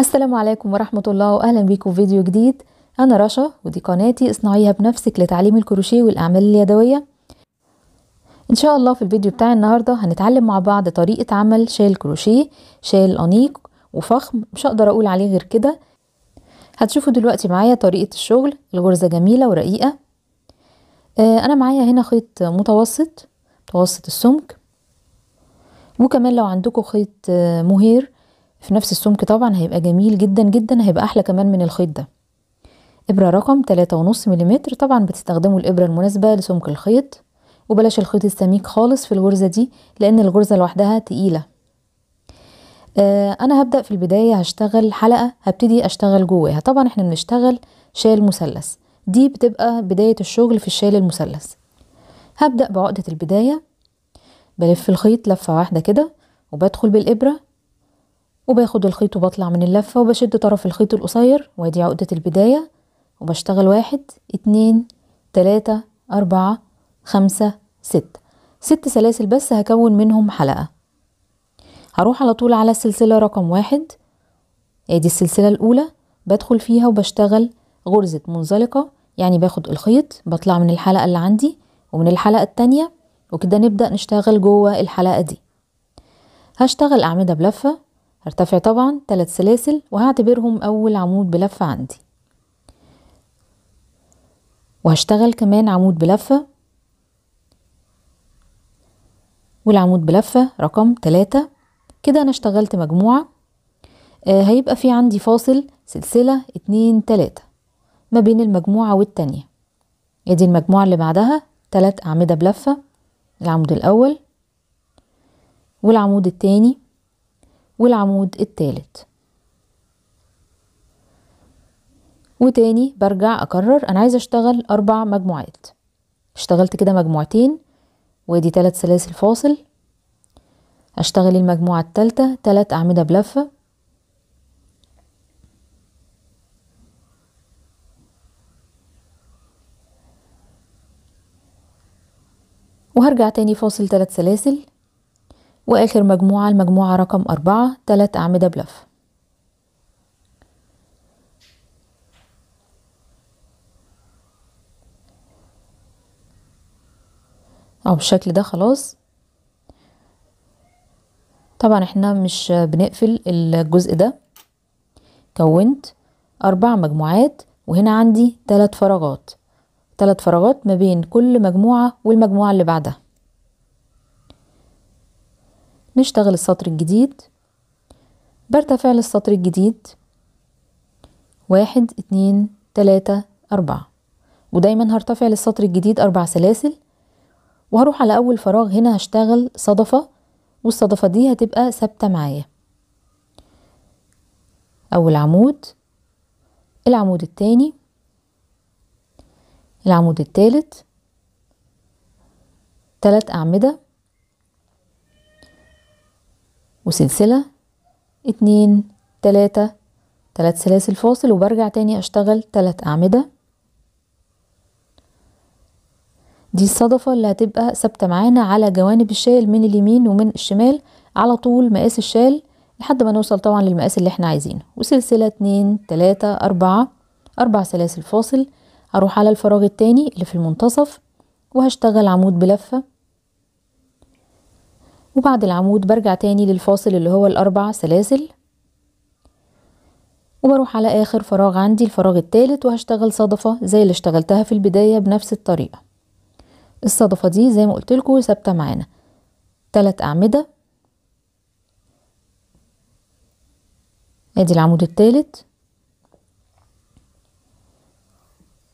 السلام عليكم ورحمة الله وأهلا بكم في فيديو جديد أنا رشا ودي قناتي اصنعيها بنفسك لتعليم الكروشيه والأعمال اليدوية إن شاء الله في الفيديو بتاع النهاردة هنتعلم مع بعض طريقة عمل شال كروشيه شال أنيق وفخم مش هقدر أقول عليه غير كده هتشوفوا دلوقتي معايا طريقة الشغل الغرزة جميلة ورقيقة آه أنا معايا هنا خيط متوسط متوسط السمك وكمان لو عندكم خيط آه، مهير في نفس السمك طبعا هيبقى جميل جدا جدا هيبقى احلى كمان من الخيط ده ابره رقم 3.5 ملم طبعا بتستخدموا الابره المناسبه لسمك الخيط وبلاش الخيط السميك خالص في الغرزه دي لان الغرزه لوحدها تقيله آه، انا هبدا في البدايه هشتغل حلقه هبتدي اشتغل جواها طبعا احنا بنشتغل شال مثلث دي بتبقى بدايه الشغل في الشال المثلث هبدا بعقده البدايه بلف الخيط لفه واحده كده وبدخل بالابره وباخد الخيط وبطلع من اللفة وبشد طرف الخيط القصير وادي عقدة البداية وبشتغل واحد اتنين تلاتة أربعة خمسة ستة ست سلاسل بس هكون منهم حلقة هروح على طول على السلسلة رقم واحد ادي السلسلة الأولى بدخل فيها وبشتغل غرزة منزلقة يعني باخد الخيط بطلع من الحلقة اللي عندي ومن الحلقة التانية وكده نبدأ نشتغل جوه الحلقة دي هشتغل أعمدة بلفة هرتفع طبعا ثلاث سلاسل وهعتبرهم أول عمود بلفة عندي وهشتغل كمان عمود بلفة والعمود بلفة رقم تلاتة كده أنا اشتغلت مجموعة آه هيبقى في عندي فاصل سلسلة اتنين تلاتة ما بين المجموعة والتانية ادي المجموعة اللي بعدها تلات أعمدة بلفة العمود الأول والعمود التاني والعمود الثالث وتاني برجع أكرر أنا عايزة أشتغل أربع مجموعات اشتغلت كده مجموعتين وادي ثلاث سلاسل فاصل أشتغل المجموعة التالتة ثلاث أعمدة بلفة وهرجع تاني فاصل ثلاث سلاسل وآخر مجموعة المجموعة رقم أربعة تلات أعمدة بلف أو بالشكل ده خلاص طبعا احنا مش بنقفل الجزء ده كونت أربع مجموعات وهنا عندي تلات فراغات تلات فراغات ما بين كل مجموعة والمجموعة اللي بعدها نشتغل السطر الجديد برتفع للسطر الجديد واحد اتنين تلاتة أربعة ودايما هرتفع للسطر الجديد أربع سلاسل وهروح على أول فراغ هنا هشتغل صدفة والصدفة دي هتبقى ثابتة معايا أول عمود العمود التاني العمود التالت تلات أعمدة وسلسلة اتنين تلاتة تلات سلاسل فاصل وبرجع تاني اشتغل تلات اعمدة دي الصدفة اللي هتبقى ثابتة معانا على جوانب الشال من اليمين ومن الشمال على طول مقاس الشال لحد ما نوصل طبعا للمقاس اللي احنا عايزينه وسلسلة اتنين تلاتة اربعة اربع سلاسل فاصل هروح على الفراغ التاني اللي في المنتصف وهشتغل عمود بلفة وبعد العمود برجع تاني للفاصل اللي هو الأربع سلاسل وبروح على آخر فراغ عندي الفراغ التالت وهشتغل صدفة زي اللي اشتغلتها في البداية بنفس الطريقة الصدفة دي زي ما قلتلكوا ثابتة معانا تلات أعمدة ادي العمود التالت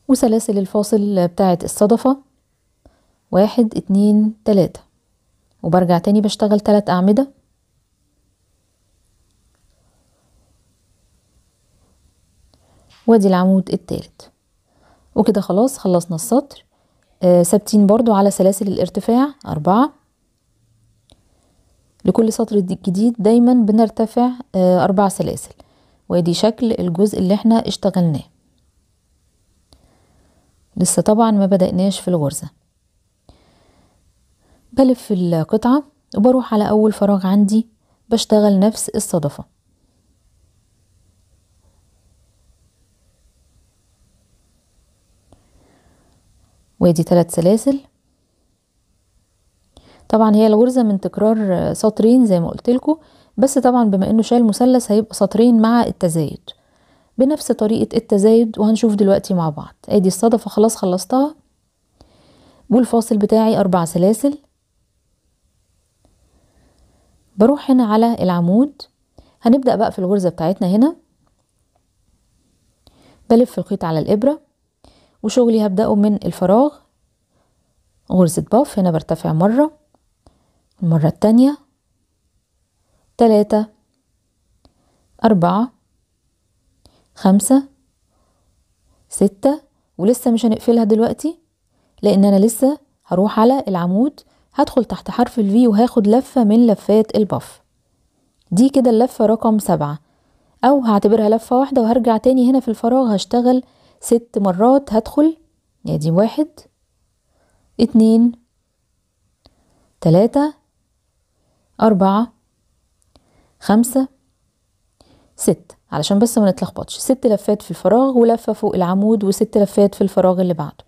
وسلاسل الفاصل بتاعت الصدفة واحد اتنين تلاتة وبرجع تاني بشتغل تلات أعمدة وادي العمود التالت وكده خلاص خلصنا السطر آه ثابتين برضو على سلاسل الارتفاع أربعة لكل سطر جديد دايما بنرتفع آه أربع سلاسل وادي شكل الجزء اللي احنا اشتغلناه لسه طبعا ما بدأناش في الغرزة بلف القطعة وبروح على أول فراغ عندي بشتغل نفس الصدفة وادي ثلاث سلاسل طبعا هي الغرزة من تكرار سطرين زي ما قلت بس طبعا بما انه شال مثلث هيبقى سطرين مع التزايد بنفس طريقة التزايد وهنشوف دلوقتي مع بعض ادي الصدفة خلاص خلصتها والفاصل بتاعي اربع سلاسل بروح هنا على العمود هنبدأ بقى في الغرزة بتاعتنا هنا بلف الخيط على الإبرة وشغلي هبدأه من الفراغ غرزة باف هنا برتفع مرة المرة التانية تلاتة أربعة خمسة ستة ولسه مش هنقفلها دلوقتي لأن أنا لسه هروح على العمود هدخل تحت حرف ال V وهاخد لفة من لفات الباف دي كده اللفة رقم سبعة أو هعتبرها لفة واحدة وهرجع تاني هنا في الفراغ هشتغل ست مرات هدخل ادي واحد اتنين تلاتة أربعة خمسة ست علشان بس ما نتلخبطش ست لفات في الفراغ ولفة فوق العمود وست لفات في الفراغ اللي بعده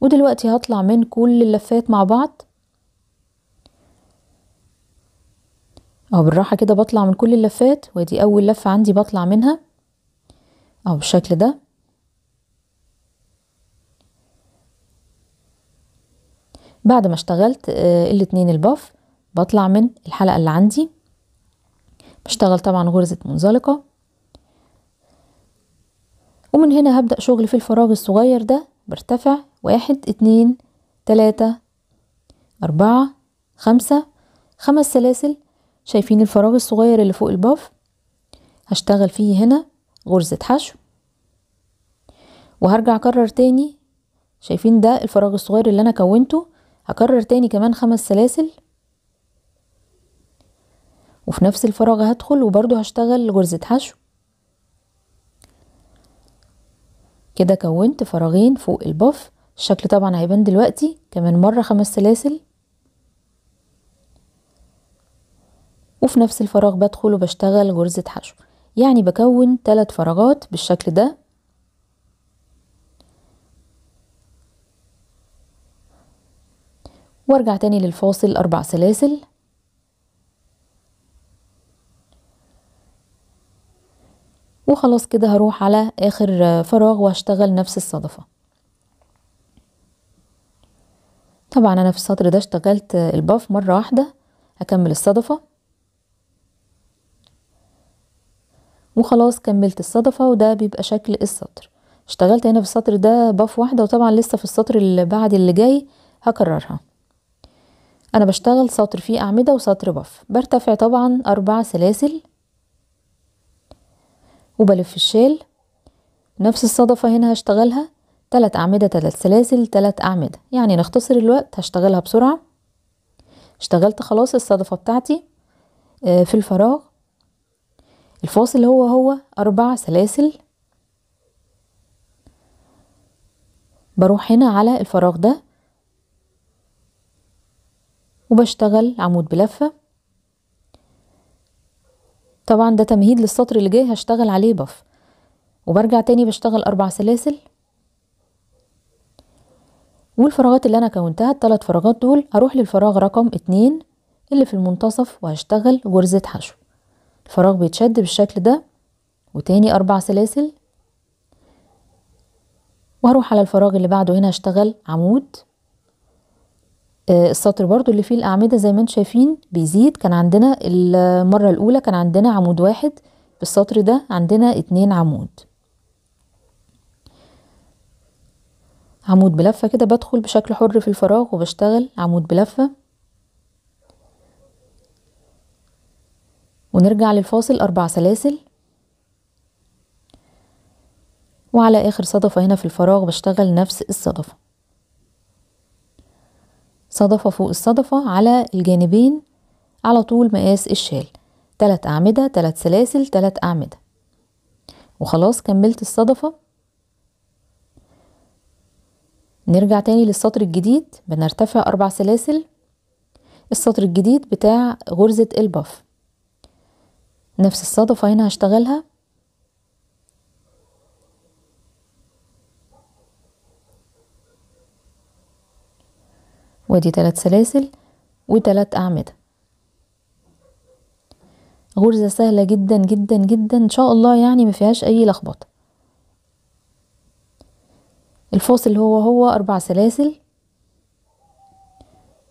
ودلوقتي هطلع من كل اللفات مع بعض اهو بالراحة كده بطلع من كل اللفات وادي اول لفة عندي بطلع منها اهو بالشكل ده بعد ما اشتغلت آه الاتنين الباف بطلع من الحلقة اللي عندي بشتغل طبعا غرزة منزلقة ومن هنا هبدأ شغل في الفراغ الصغير ده برتفع واحد اتنين تلاتة أربعة خمسة خمس سلاسل شايفين الفراغ الصغير اللي فوق الباف هشتغل فيه هنا غرزة حشو وهرجع اكرر تاني شايفين ده الفراغ الصغير اللي انا كونته هكرر تاني كمان خمس سلاسل وفي نفس الفراغ هدخل وبرضو هشتغل غرزة حشو كده كونت فراغين فوق الباف الشكل طبعا هيبان دلوقتي كمان مرة خمس سلاسل وفي نفس الفراغ بدخل وبشتغل غرزة حشو يعني بكون ثلاث فراغات بالشكل ده وارجع تاني للفاصل اربع سلاسل وخلاص كده هروح على اخر فراغ واشتغل نفس الصدفة طبعا انا في السطر ده اشتغلت الباف مرة واحدة هكمل الصدفة وخلاص كملت الصدفة وده بيبقى شكل السطر اشتغلت هنا في السطر ده باف واحدة وطبعا لسه في السطر اللي بعد اللي جاي هكررها انا بشتغل سطر فيه اعمدة وسطر باف برتفع طبعا اربع سلاسل وبلف الشال نفس الصدفة هنا هشتغلها تلات أعمدة تلات سلاسل تلات أعمدة يعني نختصر الوقت هشتغلها بسرعة اشتغلت خلاص الصدفة بتاعتي آه، في الفراغ الفاصل هو هو أربع سلاسل بروح هنا على الفراغ ده وبشتغل عمود بلفة طبعا ده تمهيد للسطر اللي جاي هشتغل عليه بف وبرجع تاني بشتغل أربع سلاسل والفراغات اللي أنا كونتها التلات فراغات دول هروح للفراغ رقم اتنين اللي في المنتصف وهشتغل غرزة حشو الفراغ بيتشد بالشكل ده وتاني أربع سلاسل وهروح على الفراغ اللي بعده هنا اشتغل عمود آه، السطر برضو اللي فيه الأعمدة زي ما انتم شايفين بيزيد كان عندنا المرة الأولى كان عندنا عمود واحد في السطر ده عندنا اتنين عمود عمود بلفة كده بدخل بشكل حر في الفراغ وبشتغل عمود بلفة ونرجع للفاصل أربع سلاسل وعلى آخر صدفة هنا في الفراغ بشتغل نفس الصدفة صدفة فوق الصدفة على الجانبين على طول مقاس الشال تلات أعمدة تلات سلاسل تلات أعمدة وخلاص كملت الصدفة نرجع تاني للسطر الجديد بنرتفع أربع سلاسل السطر الجديد بتاع غرزة الباف نفس الصدفة هنا هشتغلها وادي تلات سلاسل وتلات أعمدة غرزة سهلة جدا جدا جدا ان شاء الله يعني ما فيهاش اي لخبطة الفاصل هو هو اربع سلاسل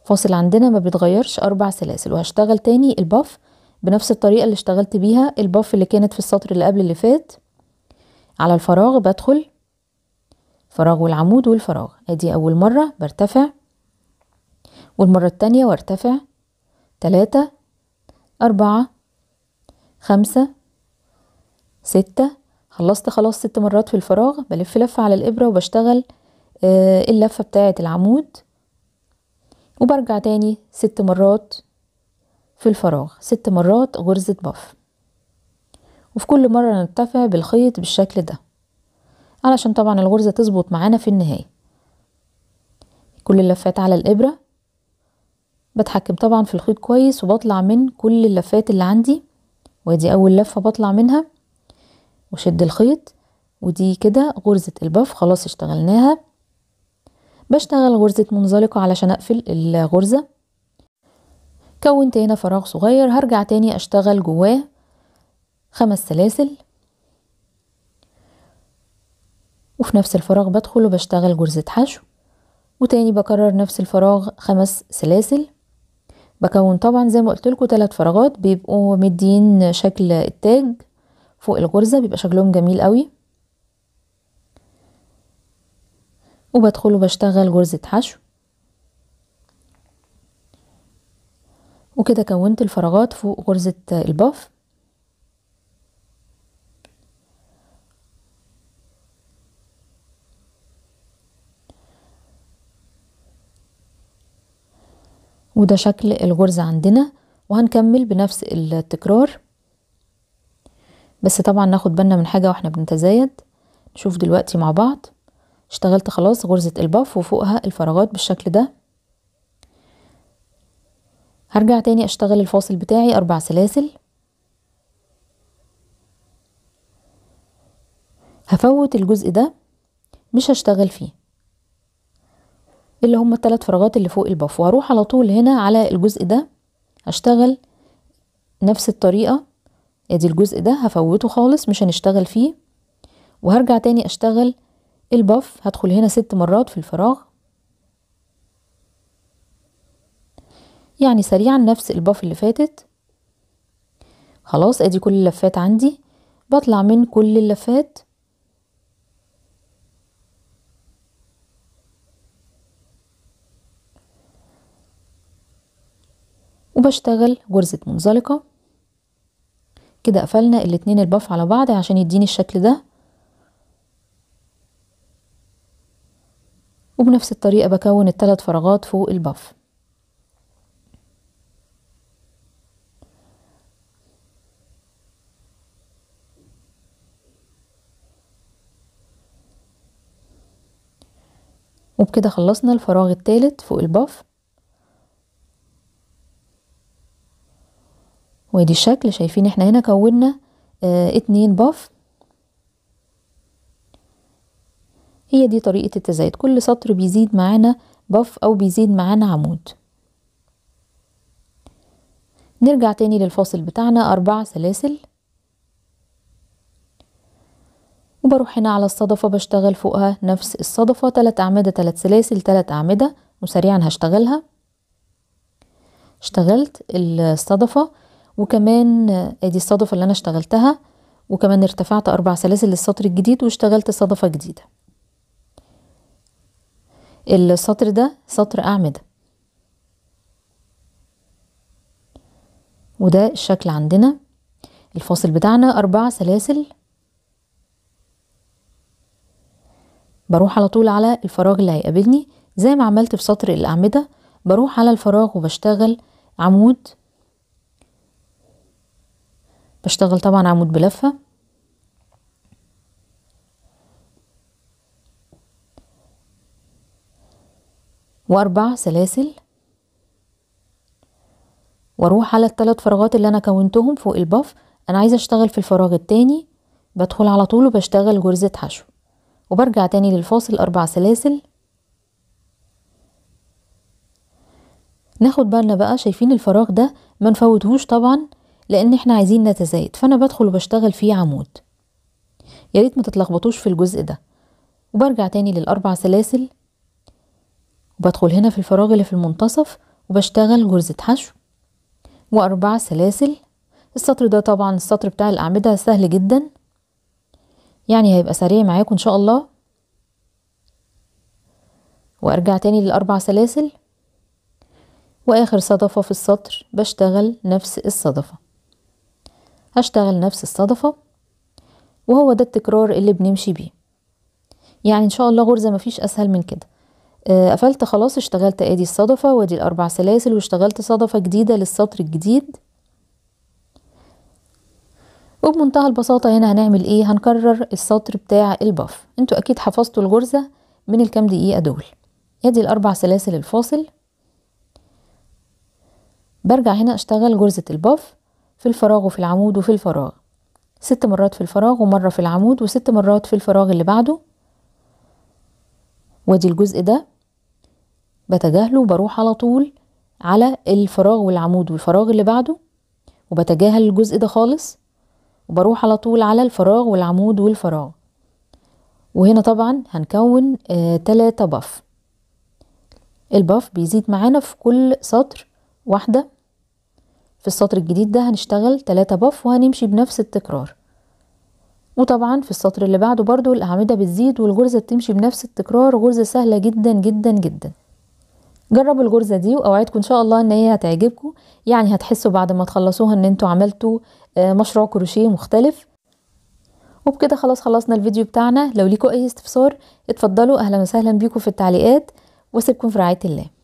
فاصل عندنا ما بيتغيرش اربع سلاسل وهشتغل تاني الباف بنفس الطريقة اللي اشتغلت بيها الباف اللي كانت في السطر اللي قبل اللي فات على الفراغ بدخل فراغ والعمود والفراغ ادي اول مرة برتفع والمرة التانية وارتفع تلاتة أربعة خمسة ستة خلصت خلاص ست مرات في الفراغ بلف لفة على الإبرة وبشتغل آه، اللفة بتاعة العمود وبرجع تاني ست مرات في الفراغ ست مرات غرزة باف وفي كل مرة نرتفع بالخيط بالشكل ده علشان طبعا الغرزة تظبط معانا في النهاية كل اللفات على الإبرة بتحكم طبعا في الخيط كويس وبطلع من كل اللفات اللي عندي ودي أول لفة بطلع منها وشد الخيط ودي كده غرزة الباف خلاص اشتغلناها بشتغل غرزة منزلقة علشان أقفل الغرزة كونت هنا فراغ صغير هرجع تاني اشتغل جواه خمس سلاسل وفي نفس الفراغ بدخل وبشتغل جرزة حشو وتاني بكرر نفس الفراغ خمس سلاسل بكون طبعا زي ما قلت لكم ثلاث فراغات بيبقوا مدين شكل التاج فوق الغرزة بيبقى شكلهم جميل قوي وبدخل وبشتغل جرزة حشو وكده كونت الفراغات فوق غرزة الباف وده شكل الغرزة عندنا وهنكمل بنفس التكرار بس طبعا ناخد بالنا من حاجة واحنا بنتزايد نشوف دلوقتي مع بعض اشتغلت خلاص غرزة الباف وفوقها الفراغات بالشكل ده هرجع تاني اشتغل الفاصل بتاعي اربع سلاسل هفوت الجزء ده مش هشتغل فيه اللي هم الثلاث فراغات اللي فوق الباف واروح على طول هنا على الجزء ده هشتغل نفس الطريقة ادي الجزء ده هفوته خالص مش هنشتغل فيه وهرجع تاني اشتغل الباف هدخل هنا ست مرات في الفراغ يعني سريعا نفس الباف اللي فاتت خلاص ادي كل اللفات عندي بطلع من كل اللفات وبشتغل غرزة منزلقة كده قفلنا الاتنين الباف على بعض عشان يديني الشكل ده وبنفس الطريقة بكون التلات فراغات فوق الباف وبكده خلصنا الفراغ الثالث فوق الباف وادي الشكل شايفين احنا هنا كونا اه اتنين باف هي دي طريقة التزايد كل سطر بيزيد معانا باف او بيزيد معانا عمود نرجع تاني للفاصل بتاعنا اربع سلاسل وبروح هنا على الصدفة بشتغل فوقها نفس الصدفة تلات أعمدة تلات سلاسل تلات أعمدة وسريعا هشتغلها اشتغلت الصدفة وكمان ادي الصدفة اللي أنا اشتغلتها وكمان ارتفعت أربع سلاسل للسطر الجديد واشتغلت صدفة جديدة السطر ده سطر أعمدة وده الشكل عندنا الفاصل بتاعنا أربع سلاسل بروح على طول على الفراغ اللي هيقابلني زي ما عملت في سطر الأعمدة بروح على الفراغ وبشتغل عمود بشتغل طبعا عمود بلفة واربع سلاسل واروح على الثلاث فراغات اللي انا كونتهم فوق الباف انا عايزه اشتغل في الفراغ الثاني بدخل على طول وبشتغل غرزه حشو وبرجع تاني للفاصل أربع سلاسل ناخد بالنا بقى شايفين الفراغ ده ما نفوتهوش طبعا لان احنا عايزين نتزايد فانا بدخل وبشتغل فيه عمود ياريت ما تتلخبطوش في الجزء ده وبرجع تاني للاربع سلاسل وبدخل هنا في الفراغ اللي في المنتصف وبشتغل غرزة حشو واربع سلاسل السطر ده طبعا السطر بتاع الاعمدة سهل جدا يعني هيبقى سريع معاكم ان شاء الله وارجع تاني للاربع سلاسل واخر صدفة في السطر بشتغل نفس الصدفة هشتغل نفس الصدفة وهو ده التكرار اللي بنمشي بيه يعني ان شاء الله غرزة مفيش اسهل من كده آه، قفلت خلاص اشتغلت ادي الصدفة وادي الاربع سلاسل واشتغلت صدفة جديدة للسطر الجديد وبمنتهى البساطة هنا هنعمل ايه هنكرر السطر بتاع الباف انتوا اكيد حفظتوا الغرزة من الكام دقيقة دول ادي الاربع سلاسل الفاصل برجع هنا اشتغل غرزة الباف في الفراغ وفي العمود وفي الفراغ ست مرات في الفراغ ومرة في العمود وست مرات في الفراغ اللي بعده وادي الجزء ده بتجاهله وبروح على طول على الفراغ والعمود والفراغ اللي بعده وبتجاهل الجزء ده خالص وبروح على طول على الفراغ والعمود والفراغ وهنا طبعا هنكون آه تلاتة باف الباف بيزيد معانا في كل سطر واحدة في السطر الجديد ده هنشتغل تلاتة باف وهنمشي بنفس التكرار وطبعا في السطر اللي بعده برضو الأعمدة بتزيد والغرزة بتمشي بنفس التكرار غرزة سهلة جدا جدا جدا جربوا الغرزة دي وأوعدكم إن شاء الله إن هي هتعجبكم يعني هتحسوا بعد ما تخلصوها إن انتوا عملتوا آه، مشروع كروشيه مختلف وبكده خلاص خلصنا الفيديو بتاعنا لو ليكوا اي استفسار اتفضلوا اهلا وسهلا بيكم في التعليقات واسيبكم في رعايه الله